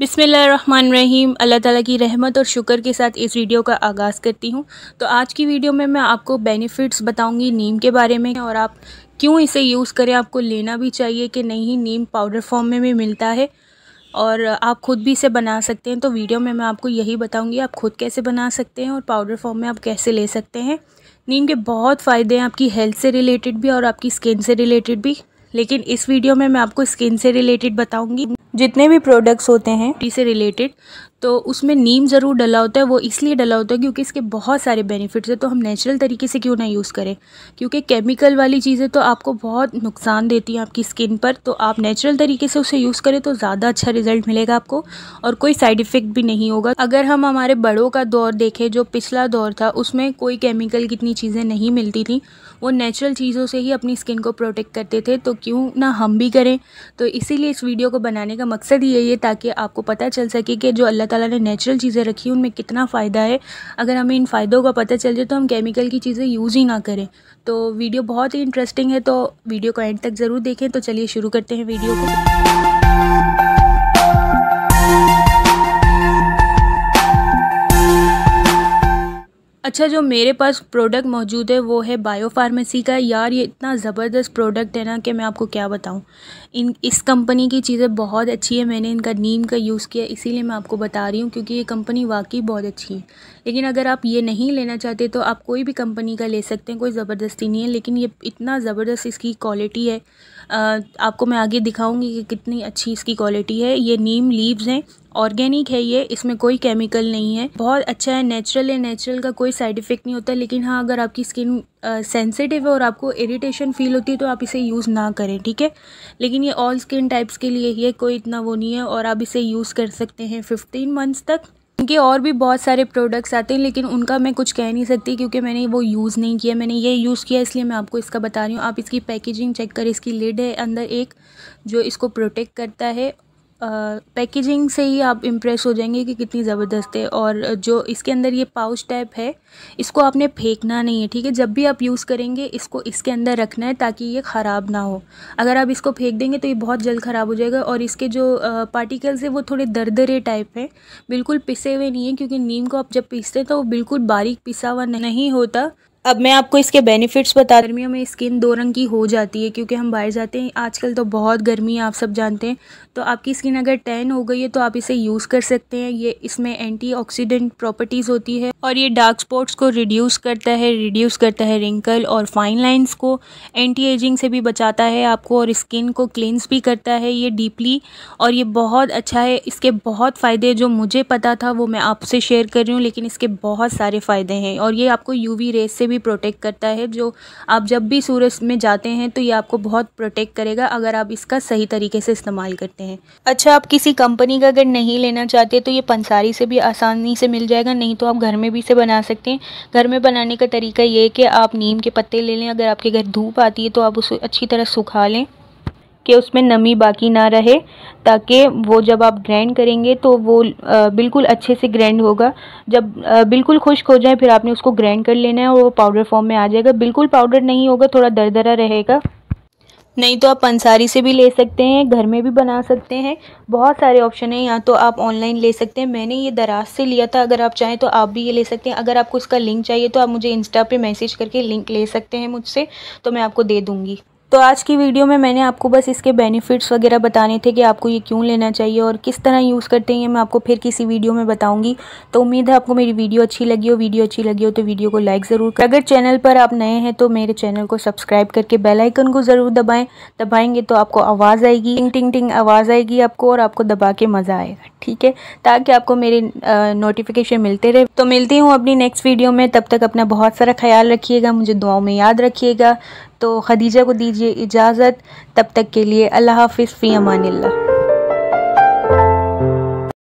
बिसमीम अल्लाह ताला की रहमत और शुक्र के साथ इस वीडियो का आगाज़ करती हूँ तो आज की वीडियो में मैं आपको बेनिफिट्स बताऊँगी नीम के बारे में और आप क्यों इसे यूज़ करें आपको लेना भी चाहिए कि नहीं नीम पाउडर फॉर्म में भी मिलता है और आप ख़ुद भी इसे बना सकते हैं तो वीडियो में मैं आपको यही बताऊँगी आप ख़ुद कैसे बना सकते हैं और पाउडर फॉर्म में आप कैसे ले सकते हैं नीम के बहुत फ़ायदे हैं आपकी हेल्थ से रिलेटेड भी और आपकी स्किन से रिलेटेड भी लेकिन इस वीडियो में मैं आपको स्किन से रिलेटेड बताऊँगी जितने भी प्रोडक्ट्स होते हैं टी से रिलेटेड तो उसमें नीम ज़रूर डला होता है वो इसलिए डला होता है क्योंकि इसके बहुत सारे बेनिफिट्स हैं तो हम नेचुरल तरीके से क्यों ना यूज़ करें क्योंकि केमिकल वाली चीज़ें तो आपको बहुत नुकसान देती हैं आपकी स्किन पर तो आप नेचुरल तरीके से उसे यूज़ करें तो ज़्यादा अच्छा रिजल्ट मिलेगा आपको और कोई साइड इफ़ेक्ट भी नहीं होगा अगर हम हमारे बड़ों का दौर देखें जो पिछला दौर था उसमें कोई केमिकल कितनी चीज़ें नहीं मिलती थी वो नेचुरल चीज़ों से ही अपनी स्किन को प्रोटेक्ट करते थे तो क्यों ना हम भी करें तो इसीलिए इस वीडियो को बनाने का का मकसद ही यही है ताकि आपको पता चल सके कि जो अल्लाह ताला ने नेचुरल चीज़ें रखी उनमें कितना फ़ायदा है अगर हमें इन फ़ायदों का पता चल जाए तो हम केमिकल की चीज़ें यूज़ ही ना करें तो वीडियो बहुत ही इंटरेस्टिंग है तो वीडियो को एंड तक ज़रूर देखें तो चलिए शुरू करते हैं वीडियो को अच्छा जो मेरे पास प्रोडक्ट मौजूद है वो है बायो फार्मेसी का यार ये इतना ज़बरदस्त प्रोडक्ट है ना कि मैं आपको क्या बताऊँ इन इस कंपनी की चीज़ें बहुत अच्छी है मैंने इनका नीम का यूज़ किया इसीलिए मैं आपको बता रही हूँ क्योंकि ये कंपनी वाकई बहुत अच्छी है लेकिन अगर आप ये नहीं लेना चाहते तो आप कोई भी कंपनी का ले सकते हैं कोई ज़बरदस्ती नहीं है लेकिन ये इतना ज़बरदस्त इसकी क्वालिटी है आपको मैं आगे दिखाऊँगी कि कितनी अच्छी इसकी क्वालिटी है ये नीम लीव्स हैं ऑर्गेनिक है ये इसमें कोई केमिकल नहीं है बहुत अच्छा है नेचुरल है नेचुरल का कोई साइड इफेक्ट नहीं होता लेकिन हाँ अगर आपकी स्किन सेंसिटिव है और आपको इरिटेशन फील होती है तो आप इसे यूज़ ना करें ठीक है लेकिन ये ऑल स्किन टाइप्स के लिए ही है कोई इतना वो नहीं है और आप इसे यूज़ कर सकते हैं फिफ्टीन मंथ्स तक इनके और भी बहुत सारे प्रोडक्ट्स आते हैं लेकिन उनका मैं कुछ कह नहीं सकती क्योंकि मैंने वो यूज़ नहीं किया मैंने ये यूज़ किया इसलिए मैं आपको इसका बता रही हूँ आप इसकी पैकेजिंग चेक करें इसकी लिड है अंदर एक जो इसको प्रोटेक्ट करता है पैकेजिंग से ही आप इम्प्रेस हो जाएंगे कि कितनी ज़बरदस्त है और जो इसके अंदर ये पाउच टाइप है इसको आपने फेंकना नहीं है ठीक है जब भी आप यूज़ करेंगे इसको इसके अंदर रखना है ताकि ये ख़राब ना हो अगर आप इसको फेंक देंगे तो ये बहुत जल्द ख़राब हो जाएगा और इसके जो पार्टिकल्स है वो थोड़े दरदरे टाइप हैं बिल्कुल पिसे हुए नहीं है क्योंकि नीम को आप जब पीसते हैं तो वो बिल्कुल बारीक पिसा हुआ नहीं होता अब मैं आपको इसके बेनिफिट्स बता गर्मियों में स्किन दो रंग की हो जाती है क्योंकि हम बाहर जाते हैं आजकल तो बहुत गर्मी है आप सब जानते हैं तो आपकी स्किन अगर टैन हो गई है तो आप इसे यूज़ कर सकते हैं ये इसमें एंटीऑक्सीडेंट प्रॉपर्टीज़ होती है और ये डार्क स्पॉट्स को रिड्यूस करता है रिड्यूस करता है रिंकल और फाइन लाइन्स को एंटी एजिंग से भी बचाता है आपको और स्किन को क्लींस भी करता है ये डीपली और ये बहुत अच्छा है इसके बहुत फ़ायदे जो मुझे पता था वो मैं आपसे शेयर कर रही हूँ लेकिन इसके बहुत सारे फ़ायदे हैं और ये आपको यू रेस से भी प्रोटेक्ट करता है जो आप जब भी सूरज में जाते हैं तो ये आपको बहुत प्रोटेक्ट करेगा अगर आप इसका सही तरीके से इस्तेमाल करते हैं अच्छा आप किसी कंपनी का अगर नहीं लेना चाहते तो ये पंसारी से भी आसानी से मिल जाएगा नहीं तो आप घर में भी इसे बना सकते हैं घर में बनाने का तरीका ये है कि आप नीम के पत्ते ले लें अगर आपके घर धूप आती है तो आप उसे अच्छी तरह सुखा लें कि उसमें नमी बाकी ना रहे ताकि वो जब आप ग्रैंड करेंगे तो वो बिल्कुल अच्छे से ग्रैंड होगा जब बिल्कुल खुश्क हो जाए फिर आपने उसको ग्रैंड कर लेना है और वो पाउडर फॉर्म में आ जाएगा बिल्कुल पाउडर नहीं होगा थोड़ा दरदरा रहेगा नहीं तो आप पंसारी से भी ले सकते हैं घर में भी बना सकते हैं बहुत सारे ऑप्शन हैं या तो आप ऑनलाइन ले सकते हैं मैंने ये दराज से लिया था अगर आप चाहें तो आप भी ये ले सकते हैं अगर आपको इसका लिंक चाहिए तो आप मुझे इंस्टा पे मैसेज करके लिंक ले सकते हैं मुझसे तो मैं आपको दे दूँगी तो आज की वीडियो में मैंने आपको बस इसके बेनिफिट्स वगैरह बताने थे कि आपको ये क्यों लेना चाहिए और किस तरह यूज़ करते हैं ये मैं आपको फिर किसी वीडियो में बताऊंगी तो उम्मीद है आपको मेरी वीडियो अच्छी लगी हो वीडियो अच्छी लगी हो तो वीडियो को लाइक ज़रूर अगर चैनल पर आप नए हैं तो मेरे चैनल को सब्सक्राइब करके बेलाइकन को ज़रूर दबाएँ दबाएँगे तो आपको आवाज़ आएगी टिंग टिंग टिंग आवाज़ आएगी आपको और आपको दबा के मज़ा आएगा ठीक है ताकि आपको मेरे नोटिफिकेशन मिलते रहे तो मिलती हूँ अपनी नेक्स्ट वीडियो में तब तक अपना बहुत सारा ख्याल रखिएगा मुझे दुआओं में याद रखिएगा तो खदीजा को दीजिए इजाज़त तब तक के लिए अल्लाह हाफिज़ फ़ी अमान